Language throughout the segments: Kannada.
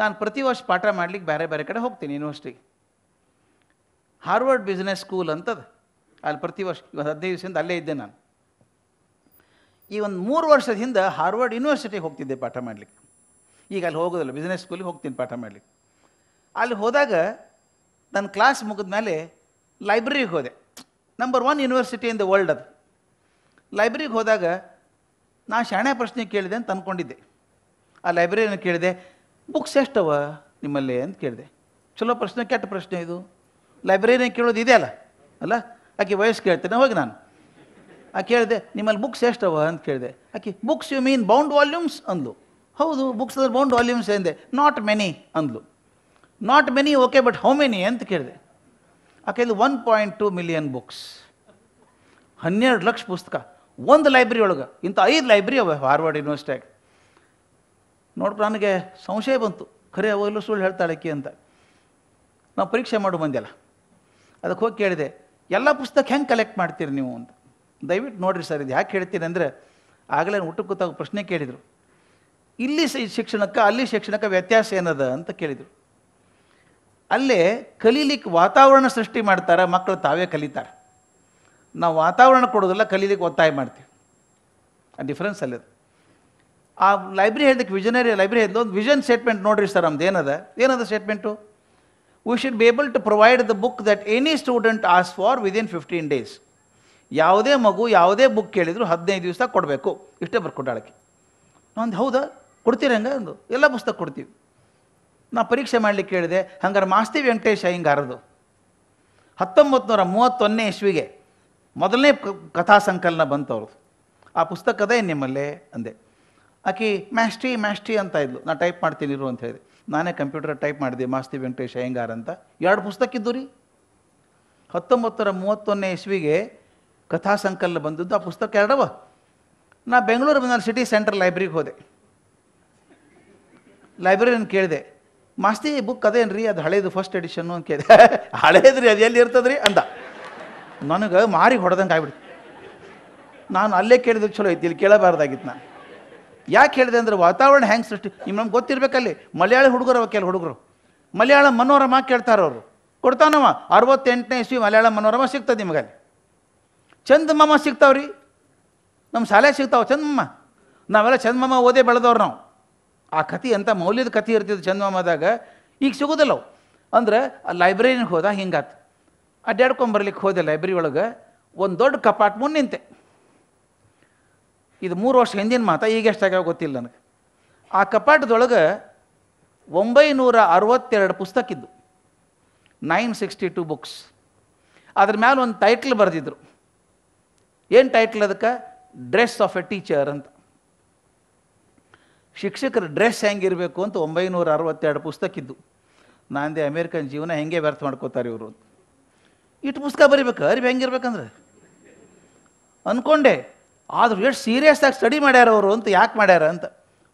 ನಾನು ಪ್ರತಿ ವರ್ಷ ಪಾಠ ಮಾಡಲಿಕ್ಕೆ ಬೇರೆ ಬೇರೆ ಕಡೆ ಹೋಗ್ತೀನಿ ಯೂನಿವರ್ಸಿಟಿಗೆ ಹಾರ್ವರ್ಡ್ ಬಿಸ್ನೆಸ್ ಸ್ಕೂಲ್ ಅಂತದ್ದು ಅಲ್ಲಿ ಪ್ರತಿ ವರ್ಷ ಇವತ್ತು ಹದಿನೈದು ದಿವಸದಿಂದ ಅಲ್ಲೇ ಇದ್ದೆ ನಾನು ಈ ಒಂದು ಮೂರು ವರ್ಷದ ಹಿಂದೆ ಹಾರ್ವರ್ಡ್ ಯೂನಿವರ್ಸಿಟಿಗೆ ಹೋಗ್ತಿದ್ದೆ ಪಾಠ ಮಾಡಲಿಕ್ಕೆ ಈಗ ಅಲ್ಲಿ ಹೋಗೋದಿಲ್ಲ ಬಿಸ್ನೆಸ್ ಸ್ಕೂಲಿಗೆ ಹೋಗ್ತೀನಿ ಪಾಠ ಮಾಡಲಿಕ್ಕೆ ಅಲ್ಲಿ ಹೋದಾಗ ನನ್ನ ಕ್ಲಾಸ್ ಮುಗಿದ ಮೇಲೆ ಲೈಬ್ರರಿಗೆ ಹೋದೆ number one university in the world ಅದು ಲೈಬ್ರರಿಗೆ ಹೋದಾಗ ನಾನು ಶಾಣೆ ಪ್ರಶ್ನೆ ಕೇಳಿದೆ ಅಂತ ಅಂದ್ಕೊಂಡಿದ್ದೆ ಆ ಲೈಬ್ರರಿನ ಕೇಳಿದೆ ಬುಕ್ಸ್ ಎಷ್ಟವ ನಿಮ್ಮಲ್ಲಿ ಅಂತ ಕೇಳಿದೆ ಚಲೋ ಪ್ರಶ್ನೆ ಕೆಟ್ಟ ಪ್ರಶ್ನೆ ಇದು ಲೈಬ್ರರಿ ಕೇಳೋದು ಇದೆ ಅಲ್ಲ ಅಲ್ಲ ಆಕೆ ವಯಸ್ಸು ಕೇಳ್ತೇನೆ ಹೋಗಿ ನಾನು ಆ ಕೇಳಿದೆ ನಿಮ್ಮಲ್ಲಿ ಬುಕ್ಸ್ ಎಷ್ಟವ ಅಂತ ಕೇಳಿದೆ ಆಕೆ books you mean bound volumes ಅಂದ್ಲು ಹೌದು ಬುಕ್ಸ್ ಅಂದ್ರೆ ಬೌಂಡ್ ವಾಲ್ಯೂಮ್ಸ್ ಎಂದೆ ನಾಟ್ ಮೆನಿ ಅಂದ್ಲು not many okay but how many ಅಂತ ಕೇಳಿದೆ ಇದು one point two million books ಹನ್ನೆರಡು ಲಕ್ಷ ಪುಸ್ತಕ ಒಂದು ಲೈಬ್ರರಿ ಒಳಗೆ ಇಂಥ ಐದು ಲೈಬ್ರರಿ ಅವ ಹಾರ್ವರ್ಡ್ ಆಗಿ ನೋಡಿ ನನಗೆ ಸಂಶಯ ಬಂತು ಖರೆ ಅವಲು ಸುಳ್ಳು ಹೇಳ್ತಾಳೆ ಅಕ್ಕಿ ಅಂತ ನಾವು ಪರೀಕ್ಷೆ ಮಾಡು ಬಂದೆಲ್ಲ ಅದಕ್ಕೆ ಹೋಗಿ ಕೇಳಿದೆ ಎಲ್ಲ ಪುಸ್ತಕ ಹೆಂಗೆ ಕಲೆಕ್ಟ್ ಮಾಡ್ತೀರಿ ನೀವು ಅಂತ ದಯವಿಟ್ಟು ನೋಡಿರಿ ಸರ್ ಇದು ಯಾಕೆ ಹೇಳ್ತೀನಿ ಅಂದರೆ ಆಗಲೇ ಊಟಕ್ಕೆ ಕೂತಾಗ ಪ್ರಶ್ನೆ ಕೇಳಿದರು ಇಲ್ಲಿ ಶಿಕ್ಷಣಕ್ಕೆ ಅಲ್ಲಿ ಶಿಕ್ಷಣಕ್ಕೆ ವ್ಯತ್ಯಾಸ ಏನದ ಅಂತ ಕೇಳಿದರು ಅಲ್ಲೇ ಕಲೀಲಿಕ್ಕೆ ವಾತಾವರಣ ಸೃಷ್ಟಿ ಮಾಡ್ತಾರೆ ಮಕ್ಕಳು ತಾವೇ ಕಲಿತಾರೆ ನಾವು ವಾತಾವರಣ ಕೊಡೋದಲ್ಲ ಕಲೀಲಿಕ್ಕೆ ಒತ್ತಾಯ ಮಾಡ್ತೀವಿ ಆ ಡಿಫ್ರೆನ್ಸ್ ಅಲ್ಲಿದೆ ಆ ಲೈಬ್ರರಿ ಹೇಳಿದಕ್ಕೆ ವಿಜನರಿ ಲೈಬ್ರರಿ ಹೇಳಿದ ಒಂದು ವಿಷನ್ ಸ್ಟೇಟ್ಮೆಂಟ್ ನೋಡ್ರಿ ಸರ್ ನಮ್ದು ಏನದ ಏನದ statement we should be able to provide the book that any student as far within fifteen days ಯಾವುದೇ ಮಗು ಯಾವುದೇ ಬುಕ್ ಕೇಳಿದ್ರು ಹದಿನೈದು ದಿವಸ ಕೊಡಬೇಕು ಇಷ್ಟೇ ಬರ್ಕೊಂಡಾಳಕ್ಕೆ ಒಂದು ಹೌದಾ ಕೊಡ್ತೀರ ಹಂಗೆ ಒಂದು ಎಲ್ಲ ಪುಸ್ತಕ ಕೊಡ್ತೀವಿ ನಾ ಪರೀಕ್ಷೆ ಮಾಡಲಿಕ್ಕೆ ಕೇಳಿದೆ ಹಂಗಾರೆ ಮಾಸ್ತಿ ವೆಂಕಟೇಶ ಹಿಂಗಾರದು ಹತ್ತೊಂಬತ್ತು ನೂರ ಮೂವತ್ತೊಂದನೇ ಇಸ್ವಿಗೆ ಮೊದಲನೇ ಕಥಾ ಸಂಕಲನ ಬಂತು ಅವ್ರದ್ದು ಆ ಪುಸ್ತಕದೇ ನಿಮ್ಮಲ್ಲೇ ಅಂದೆ ಆಕಿ ಮ್ಯಾಸ್ಟಿ ಮ್ಯಾಸ್ಟಿ ಅಂತ ಇದ್ಲು ನಾನು ಟೈಪ್ ಮಾಡ್ತೀನಿ ಇರು ಅಂತ ಹೇಳಿದೆ ನಾನೇ ಕಂಪ್ಯೂಟರ್ ಟೈಪ್ ಮಾಡಿದೆ ಮಾಸ್ತಿ ವೆಂಕಟೇಶ್ ಅಯ್ಯಂಗಾರ್ ಅಂತ ಎರಡು ಪುಸ್ತಕ ಇದ್ದು ರೀ ಹತ್ತೊಂಬತ್ತರ ಮೂವತ್ತೊಂದನೇ ಇಸ್ವಿಗೆ ಕಥಾ ಸಂಕಲನ ಬಂದದ್ದು ಆ ಪುಸ್ತಕ ಎರಡವ ನಾ ಬೆಂಗಳೂರು ಬಂದ ಸಿಟಿ ಸೆಂಟ್ರಲ್ ಲೈಬ್ರರಿಗೆ ಹೋದೆ ಲೈಬ್ರರಿಯನ್ನು ಕೇಳಿದೆ ಮಾಸ್ತಿ ಬುಕ್ ಅದೇನು ರೀ ಅದು ಹಳೇದು ಫಸ್ಟ್ ಎಡಿಷನ್ನು ಅಂತ ಕೇಳಿದೆ ಹಳೇದು ರೀ ಅದು ಎಲ್ಲಿ ಇರ್ತದ್ರಿ ಅಂತ ನನಗೆ ಮಾರಿ ಹೊಡೆದಂಗೆ ಆಗ್ಬಿಡ್ತು ನಾನು ಅಲ್ಲೇ ಕೇಳಿದ್ರೆ ಚಲೋ ಐತಿ ಇಲ್ಲಿ ಕೇಳಬಾರ್ದಾಗಿತ್ತು ನಾನು ಯಾಕೆ ಹೇಳಿದೆ ಅಂದರೆ ವಾತಾವರಣ ಹೆಂಗೆ ಸೃಷ್ಟಿ ನಿಮ್ಮ ನಮ್ಗೆ ಗೊತ್ತಿರಬೇಕಲ್ಲಿ ಮಲಯಾಳ ಹುಡುಗರು ಅವ ಹುಡುಗರು ಮಲಯಾಳ ಮನೋರಮ ಕೇಳ್ತಾರೆ ಅವರು ಕೊಡ್ತಾನವ ಅರವತ್ತೆಂಟನೇ ಇಸ್ವಿ ಮಲಯಾಳ ಮನೋರಮ ಸಿಗ್ತದೆ ನಿಮಗಲ್ಲಿ ಚಂದಮಾಮ ಸಿಗ್ತಾವ್ರಿ ನಮ್ಮ ಶಾಲೆ ಸಿಗ್ತಾವೆ ಚಂದಮ್ಮ ನಾವೆಲ್ಲ ಚಂದಮಾಮ ಓದೇ ಬೆಳೆದವ್ರು ನಾವು ಆ ಕಥೆ ಅಂತ ಮೌಲ್ಯದ ಕಥೆ ಇರ್ತಿದ್ದು ಚಂದಮಾಮದಾಗ ಈಗ ಸಿಗೋದಿಲ್ಲ ಅವು ಅಂದ್ರೆ ಆ ಲೈಬ್ರರಿನಿಗೆ ಹೋದ ಹಿಂಗಾತು ಅಡ್ಡಾಡ್ಕೊಂಬರ್ಲಿಕ್ಕೆ ಹೋದೆ ಲೈಬ್ರರಿ ಒಳಗೆ ಒಂದು ದೊಡ್ಡ ಕಪಾಟ್ ಮುಂದೆ ನಿಂತೆ ಇದು ಮೂರು ವರ್ಷ ಹಿಂದಿನ ಮಾತ ಈಗ ಎಷ್ಟಾಗ್ಯಾವ ಗೊತ್ತಿಲ್ಲ ನನಗೆ ಆ ಕಪಾಟದೊಳಗೆ ಒಂಬೈನೂರ ಅರವತ್ತೆರಡು ಪುಸ್ತಕ ಇದ್ದು ನೈನ್ ಸಿಕ್ಸ್ಟಿ ಟು ಬುಕ್ಸ್ ಅದ್ರ ಮ್ಯಾಲೆ ಒಂದು ಟೈಟ್ಲ್ ಬರೆದಿದ್ರು ಏನು ಟೈಟ್ಲ್ ಅದಕ್ಕೆ ಡ್ರೆಸ್ ಆಫ್ ಎ ಟೀಚರ್ ಅಂತ ಶಿಕ್ಷಕರ ಡ್ರೆಸ್ ಹೆಂಗಿರಬೇಕು ಅಂತ ಒಂಬೈನೂರ ಅರವತ್ತೆರಡು ಪುಸ್ತಕ ಇದ್ದು ನಾಂದೇ ಅಮೇರಿಕನ್ ಜೀವನ ಹೆಂಗೆ ವ್ಯರ್ಥ ಮಾಡ್ಕೋತಾರೆ ಇವರು ಇಟ್ಟು ಪುಸ್ತಕ ಬರಿಬೇಕು ಅರಿವು ಹೆಂಗಿರ್ಬೇಕಂದ್ರೆ ಅಂದ್ಕೊಂಡೆ ಆದರೂ ಎಷ್ಟು ಸೀರಿಯಸ್ ಆಗಿ ಸ್ಟಡಿ ಮಾಡ್ಯಾರ ಅವರು ಅಂತ ಯಾಕೆ ಮಾಡ್ಯಾರ ಅಂತ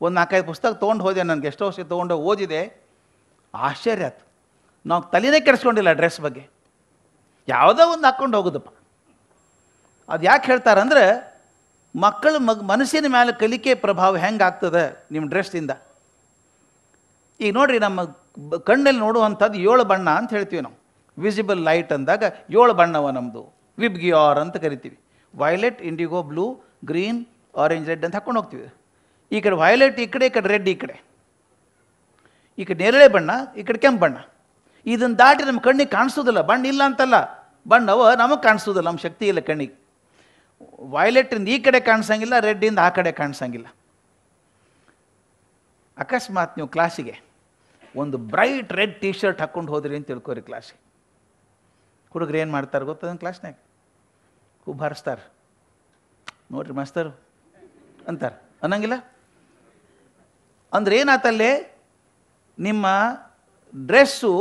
ಒಂದು ನಾಲ್ಕೈದು ಪುಸ್ತಕ ತೊಗೊಂಡು ಹೋದೆ ನನಗೆ ಎಷ್ಟೋ ಹೌಸ್ಗೆ ತೊಗೊಂಡು ಓದಿದೆ ಆಶ್ಚರ್ಯ ಆಯ್ತು ನಾವು ತಲೆನೇ ಕೆಡಿಸ್ಕೊಂಡಿಲ್ಲ ಡ್ರೆಸ್ ಬಗ್ಗೆ ಯಾವುದೋ ಒಂದು ಹಾಕ್ಕೊಂಡು ಹೋಗೋದಪ್ಪ ಅದು ಯಾಕೆ ಹೇಳ್ತಾರಂದ್ರೆ ಮಕ್ಕಳು ಮಗ ಮನಸ್ಸಿನ ಮೇಲೆ ಕಲಿಕೆ ಪ್ರಭಾವ ಹೆಂಗೆ ಆಗ್ತದೆ ನಿಮ್ಮ ಡ್ರೆಸ್ಸಿಂದ ಈಗ ನೋಡಿರಿ ನಮ್ಮ ಕಣ್ಣಲ್ಲಿ ನೋಡುವಂಥದ್ದು ಏಳು ಬಣ್ಣ ಅಂತ ಹೇಳ್ತೀವಿ ನಾವು ವಿಸಿಬಲ್ ಲೈಟ್ ಅಂದಾಗ ಏಳು ಬಣ್ಣವ ನಮ್ಮದು ವಿಬ್ಗಿಯಾರ್ ಅಂತ ಕರಿತೀವಿ violet indigo blue green orange red ಅಂತ ಹಾಕೊಂಡು ಹೋಗ್ತೀವಿ ಈ ಕಡೆ ವೈಲೆಟ್ ಈ ಕಡೆ ಈ ಕಡೆ ರೆಡ್ ಈ ಕಡೆ ಈ ಕಡೆ ನೇರಳೆ ಬಣ್ಣ ಈ ಕಡೆ ಕೆಂಪು ಬಣ್ಣ ಇದನ್ನು ದಾಟಿ ನಮ್ಮ ಕಣ್ಣಿಗೆ ಕಾಣಿಸೋದಿಲ್ಲ ಬಣ್ಣ ಇಲ್ಲ ಅಂತಲ್ಲ ಬಣ್ಣವ ನಮಗೆ ಕಾಣಿಸೋದಿಲ್ಲ ನಮ್ಮ ಶಕ್ತಿ ಇಲ್ಲ ಕಣ್ಣಿಗೆ ವೈಲೆಟಿಂದ ಈ ಕಡೆ ಕಾಣಿಸಂಗಿಲ್ಲ ರೆಡ್ಡಿಂದ ಆ ಕಡೆ ಕಾಣಿಸಂಗಿಲ್ಲ ಅಕಸ್ಮಾತ್ ನೀವು ಕ್ಲಾಸಿಗೆ ಒಂದು ಬ್ರೈಟ್ ರೆಡ್ ಟಿ ಶರ್ಟ್ ಹಾಕ್ಕೊಂಡು ಹೋದ್ರಿ ಅಂತ ತಿಳ್ಕೊರಿ ಕ್ಲಾಸಿಗೆ ಹುಡುಗರು ಏನು ಮಾಡ್ತಾರೆ ಗೊತ್ತದ ಕ್ಲಾಸ್ನಾಗ ಹೂ ಬಾರಿಸ್ತಾರೆ ನೋಡ್ರಿ ಮಾಸ್ತರು ಅಂತಾರೆ ಅನ್ನಂಗಿಲ್ಲ ಅಂದ್ರೆ ಏನಾತಲ್ಲಿ ನಿಮ್ಮ ಡ್ರೆಸ್ಸು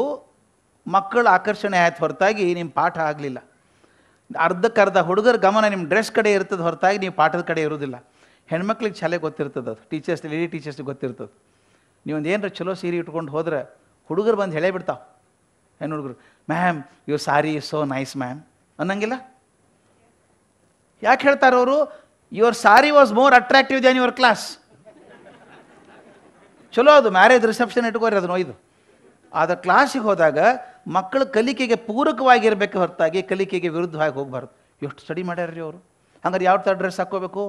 ಮಕ್ಕಳ ಆಕರ್ಷಣೆ ಆಯ್ತು ಹೊರತಾಗಿ ನಿಮ್ಮ ಪಾಠ ಆಗಲಿಲ್ಲ ಅರ್ಧಕ್ಕರ್ಧ ಹುಡುಗರ ಗಮನ ನಿಮ್ಮ ಡ್ರೆಸ್ ಕಡೆ ಇರ್ತದೆ ಹೊರತಾಗಿ ನೀವು ಪಾಠದ ಕಡೆ ಇರೋದಿಲ್ಲ ಹೆಣ್ಮಕ್ಳಿಗೆ ಶಾಲೆ ಗೊತ್ತಿರ್ತದೆ ಅದು ಟೀಚರ್ಸ್ ಲೇಡಿ ಟೀಚರ್ಸ್ಗೆ ಗೊತ್ತಿರ್ತದೆ ನೀವೊಂದು ಏನರ ಚಲೋ ಸೀರೆ ಇಟ್ಕೊಂಡು ಹೋದ್ರೆ ಹುಡುಗರು ಬಂದು ಹೇಳೇ ಬಿಡ್ತಾವೆ ಹೆಣ್ಣು ಹುಡುಗರು ma'am your sari is so nice ma'am ಅನ್ನಂಗಿಲ್ಲ ಯಾಕೆ ಹೇಳ್ತಾರೆ ಅವರು your sari was more attractive than your class ಚಲೋ ಅದು ಮ್ಯಾರೇಜ್ ರಿಸೆಪ್ಷನ್ ಇಟ್ಕೋರಿ ಅದನ್ನು ಇದು ಆದ ಕ್ಲಾಸಿಗೆ ಹೋದಾಗ ಮಕ್ಕಳು ಕಲಿಕೆಗೆ ಪೂರಕವಾಗಿರಬೇಕು ಹೊರತಾಗಿ ಕಲಿಕೆಗೆ ವಿರುದ್ಧವಾಗಿ ಹೋಗಬಾರ್ದು ಎಷ್ಟು ಸ್ಟಡಿ ಮಾಡ್ಯಾರ್ರಿ ಅವರು ಹಂಗಾರೆ ಯಾವ ಥರ ಡ್ರೆಸ್ ಹಾಕ್ಕೋಬೇಕು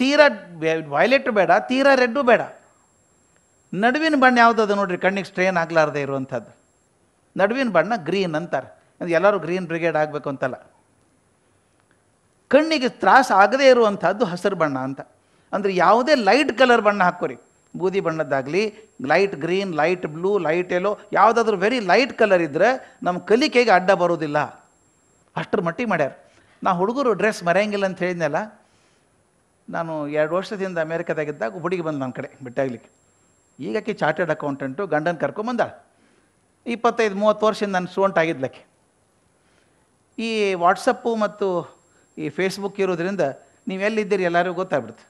ತೀರಾ ವೈಲೆಟ್ ಬೇಡ ತೀರಾ ರೆಡ್ಡು ಬೇಡ ನಡುವಿನ ಬಣ್ಣ ಯಾವುದದು ನೋಡಿರಿ ಕಣ್ಣಿಗೆ ಸ್ಟ್ರೇನ್ ಆಗಲಾರ್ದೆ ಇರುವಂಥದ್ದು ನಡುವಿನ ಬಣ್ಣ ಗ್ರೀನ್ ಅಂತಾರೆ ಎಲ್ಲರೂ ಗ್ರೀನ್ ಬ್ರಿಗೇಡ್ ಆಗಬೇಕು ಅಂತಲ್ಲ ಕಣ್ಣಿಗೆ ತ್ರಾಸ ಆಗದೇ ಇರುವಂಥದ್ದು ಹಸಿರು ಬಣ್ಣ ಅಂತ ಅಂದರೆ ಯಾವುದೇ ಲೈಟ್ ಕಲರ್ ಬಣ್ಣ ಹಾಕೋರಿ ಬೂದಿ ಬಣ್ಣದ್ದಾಗಲಿ light green light blue light yellow ಯಾವುದಾದ್ರೂ ವೆರಿ ಲೈಟ್ ಕಲರ್ ಇದ್ದರೆ ನಮ್ಮ ಕಲಿಕೆಗೆ ಅಡ್ಡ ಬರೋದಿಲ್ಲ ಅಷ್ಟರ ಮಟ್ಟಿಗೆ ಮಾಡ್ಯಾರ ನಾ ಹುಡುಗರು ಡ್ರೆಸ್ ಮರೆಯಂಗಿಲ್ಲ ಅಂತ ಹೇಳಿದ್ನಲ್ಲ ನಾನು ಎರಡು ವರ್ಷದಿಂದ ಅಮೇರಿಕಾದಾಗಿದ್ದಾಗ ಹುಡುಗಿ ಬಂದು ನನ್ನ ಕಡೆ ಬಿಟ್ಟಾಗಲಿಕ್ಕೆ ಈಗಕ್ಕೆ ಚಾರ್ಟೆಡ್ ಅಕೌಂಟೆಂಟು ಗಂಡನ ಕರ್ಕೊಂಬಂದಾಳೆ ಇಪ್ಪತ್ತೈದು ಮೂವತ್ತು ವರ್ಷದಿಂದ ನಾನು ಸ್ಟೂಡೆಂಟ್ ಆಗಿದ್ದಕ್ಕೆ ಈ ವಾಟ್ಸಪ್ಪು ಮತ್ತು ಈ ಫೇಸ್ಬುಕ್ ಇರೋದ್ರಿಂದ ನೀವು ಎಲ್ಲಿದ್ದೀರಿ ಎಲ್ಲರಿಗೂ ಗೊತ್ತಾಗ್ಬಿಡ್ತು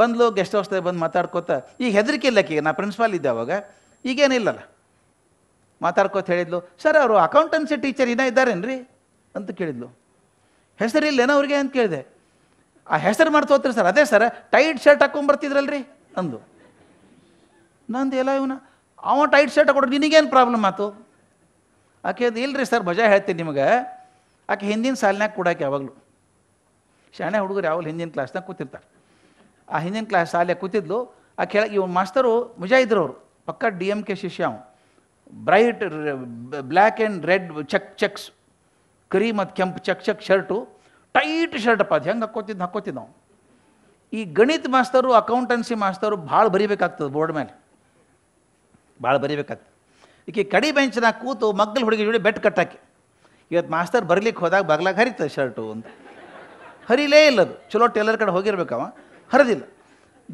ಬಂದ್ಲು ಗೆಸ್ಟ್ ಹೌಸ್ದಾಗ ಬಂದು ಮಾತಾಡ್ಕೋತ ಈಗ ಹೆದರಿಕೆ ಈಗ ನಾ ಪ್ರಿನ್ಸಿಪಾಲ್ ಇದ್ದೆ ಅವಾಗ ಈಗೇನಿಲ್ಲಲ್ಲ ಮಾತಾಡ್ಕೋತ ಹೇಳಿದ್ಲು ಸರ್ ಅವರು ಅಕೌಂಟೆನ್ಸಿ ಟೀಚರ್ ಇನ್ನೂ ರೀ ಅಂತ ಕೇಳಿದ್ಲು ಹೆಸರು ಇಲ್ಲೇನೋ ಅವ್ರಿಗೆ ಅಂತ ಕೇಳಿದೆ ಆ ಹೆಸರು ಮಾಡ್ತೋತ್ರಿ ಸರ್ ಅದೇ ಸರ್ ಟೈಟ್ ಶರ್ಟ್ ರೀ ಅಂದು ನಂದು ಎಲ್ಲ ಇವನ ಅವ ಟೈಟ್ ಶರ್ಟ್ ಹಾಕೊಡ್ರಿ ನಿನಗೇನು ಪ್ರಾಬ್ಲಮ್ ಆಯ್ತು ಆಕೆ ರೀ ಸರ್ ಬಜಾ ಹೇಳ್ತೀನಿ ನಿಮಗೆ ಅಕ್ಕೆ ಹಿಂದಿನ್ ಸಾಲನಾ ಕೂಡಕ ಯಾವಾಗಲು ಶಾನೆ ಹುಡುಗರು ಯಾವಾಗಲೂ ಹಿಂದಿನ್ ಕ್ಲಾಸ್ ನಾ ಕೂತಿರ್ತಾರೆ ಆ ಹಿಂದಿನ್ ಕ್ಲಾಸ್ ಆಲೆ ಕೂತಿದ್ಲು ಆ ಕೆಳಗೆ ಇವನ್ ಮಾಸ್ಟರ್ ಮುಜೈದ್ರ ಅವರು ಪಕ್ಕಾ ಡಿಎಂಕೆ ಶಿಷ್ಯಾಂ bright black and red check check ಕರೀಮತ್ ಕೆಂಪ್ check check shirt tight shirt ಪಾದ ಹೆಂಗ ಅಕ್ಕ ಕೂತಿದ್ನ ಹಕ್ಕೋತಿದನ ಈ ಗಣಿತ ಮಾಸ್ಟರ್ ಅಕೌಂಟೆನ್ಸಿ ಮಾಸ್ಟರ್ ಬಹಳ ಬರಿಬೇಕಾಗ್ತದೆ ಬೋರ್ಡ್ ಮೇಲೆ ಬಹಳ ಬರಿಬೇಕಾಗ್ತ ಈ ಕಡಿ ಬೆಂಚನ ಕೂತು ಮಕ್ಕಳು ಹುಡುಗಿಯ ಜೊಡೆ ಬೆಟ್ ಕಟ್ ಹಾಕಿ ಇವತ್ತು ಮಾಸ್ತರ್ ಬರ್ಲಿಕ್ಕೆ ಹೋದಾಗ ಬಗ್ಲಾಗ ಹರಿತದೆ ಶರ್ಟು ಅಂತ ಹರಿಲೇ ಇಲ್ಲ ಅದು ಚಲೋ ಟೇಲರ್ ಕಡೆ ಹೋಗಿರ್ಬೇಕವ ಹರಿದಿಲ್ಲ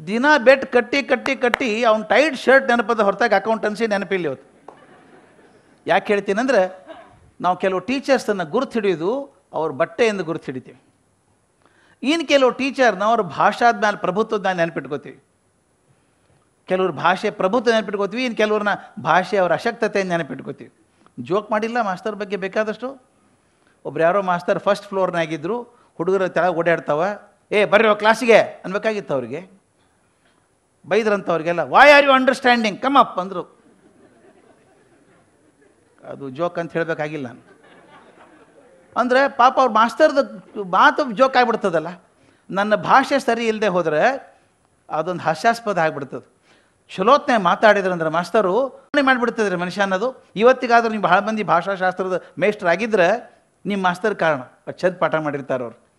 ದಿನ ಬೆಟ್ ಕಟ್ಟಿ ಕಟ್ಟಿ ಕಟ್ಟಿ ಅವ್ನು ಟೈಟ್ ಶರ್ಟ್ ನೆನಪದ ಹೊರತಾಗಿ ಅಕೌಂಟೆನ್ಸಿ ನೆನಪಿಲ್ಲ ಇವತ್ತು ಯಾಕೆ ಹೇಳ್ತೀನಂದ್ರೆ ನಾವು ಕೆಲವು ಟೀಚರ್ಸನ್ನು ಗುರುತು ಹಿಡಿಯೋದು ಅವ್ರ ಬಟ್ಟೆಯಿಂದ ಗುರುತು ಹಿಡಿತೀವಿ ಇನ್ನು ಕೆಲವು ಟೀಚರ್ನ ಅವ್ರ ಭಾಷಾದ ಮೇಲೆ ಪ್ರಭುತ್ವದ ನೆನಪಿಟ್ಕೋತೀವಿ ಕೆಲವ್ರ ಭಾಷೆ ಪ್ರಭುತ್ವ ನೆನಪಿಟ್ಕೋತೀವಿ ಇನ್ನು ಕೆಲವ್ರನ್ನ ಭಾಷೆ ಅವರ ಅಶಕ್ತತೆಯನ್ನು ನೆನಪಿಟ್ಕೋತೀವಿ ಜೋಕ್ ಮಾಡಿಲ್ಲ ಮಾಸ್ತರ್ ಬಗ್ಗೆ ಬೇಕಾದಷ್ಟು ಒಬ್ರು ಯಾರೋ ಮಾಸ್ತರ್ ಫಸ್ಟ್ ಫ್ಲೋರ್ನಾಗಿದ್ದರು ಹುಡುಗರು ತೆಳಗೆ ಓಡಾಡ್ತಾವ ಏ ಬರ್ರಿ ಕ್ಲಾಸಿಗೆ ಅನ್ಬೇಕಾಗಿತ್ತು ಅವ್ರಿಗೆ ಬೈದ್ರಂತ ಅವ್ರಿಗೆಲ್ಲ why are you understanding come up ಅಂದರು ಅದು ಜೋಕ್ ಅಂತ ಹೇಳಬೇಕಾಗಿಲ್ಲ ನಾನು ಅಂದರೆ ಪಾಪ ಅವ್ರ ಮಾಸ್ತರ್ದ ಮಾತು ಜೋಕ್ ಆಗಿಬಿಡ್ತದಲ್ಲ ನನ್ನ ಭಾಷೆ ಸರಿ ಇಲ್ಲದೆ ಹೋದರೆ ಅದೊಂದು ಹಾಸ್ಯಾಸ್ಪದ ಆಗಿಬಿಡ್ತದೆ ಮಾತಾಡಿದ್ರು ಮಾತಾಡಿದ್ರಂದ್ರೆ ಮಾಸ್ತರು ಮಾಡಿಬಿಡ್ತದ್ರಿ ಮನುಷ್ಯ ಅನ್ನೋದು ಇವತ್ತಿಗಾದ್ರೂ ನೀವು ಬಹಳ ಮಂದಿ ಭಾಷಾಶಾಸ್ತ್ರದ ಆಗಿದ್ರೆ ನಿಮ್ಮ ಮಾಸ್ತರ್ ಕಾರಣ ಚಂದ ಪಾಠ ಮಾಡಿರ್ತಾರೆ ಅವರು